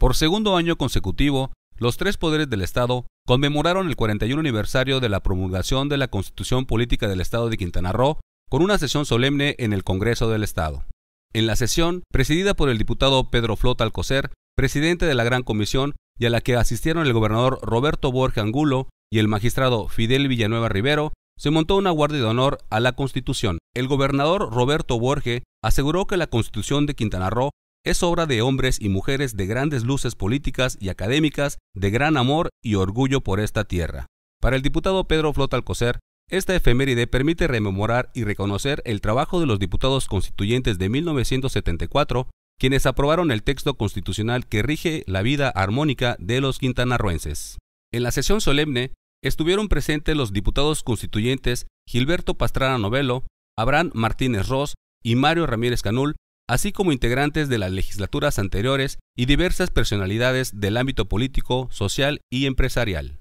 Por segundo año consecutivo, los tres poderes del Estado conmemoraron el 41 aniversario de la promulgación de la Constitución Política del Estado de Quintana Roo con una sesión solemne en el Congreso del Estado. En la sesión, presidida por el diputado Pedro Flota Alcocer, presidente de la Gran Comisión, y a la que asistieron el gobernador Roberto Borja Angulo y el magistrado Fidel Villanueva Rivero, se montó una guardia de honor a la Constitución. El gobernador Roberto Borge aseguró que la Constitución de Quintana Roo es obra de hombres y mujeres de grandes luces políticas y académicas, de gran amor y orgullo por esta tierra. Para el diputado Pedro Flota Alcocer, esta efeméride permite rememorar y reconocer el trabajo de los diputados constituyentes de 1974, quienes aprobaron el texto constitucional que rige la vida armónica de los quintanarruenses. En la sesión solemne estuvieron presentes los diputados constituyentes Gilberto Pastrana Novelo, Abraham Martínez Ross y Mario Ramírez Canul, así como integrantes de las legislaturas anteriores y diversas personalidades del ámbito político, social y empresarial.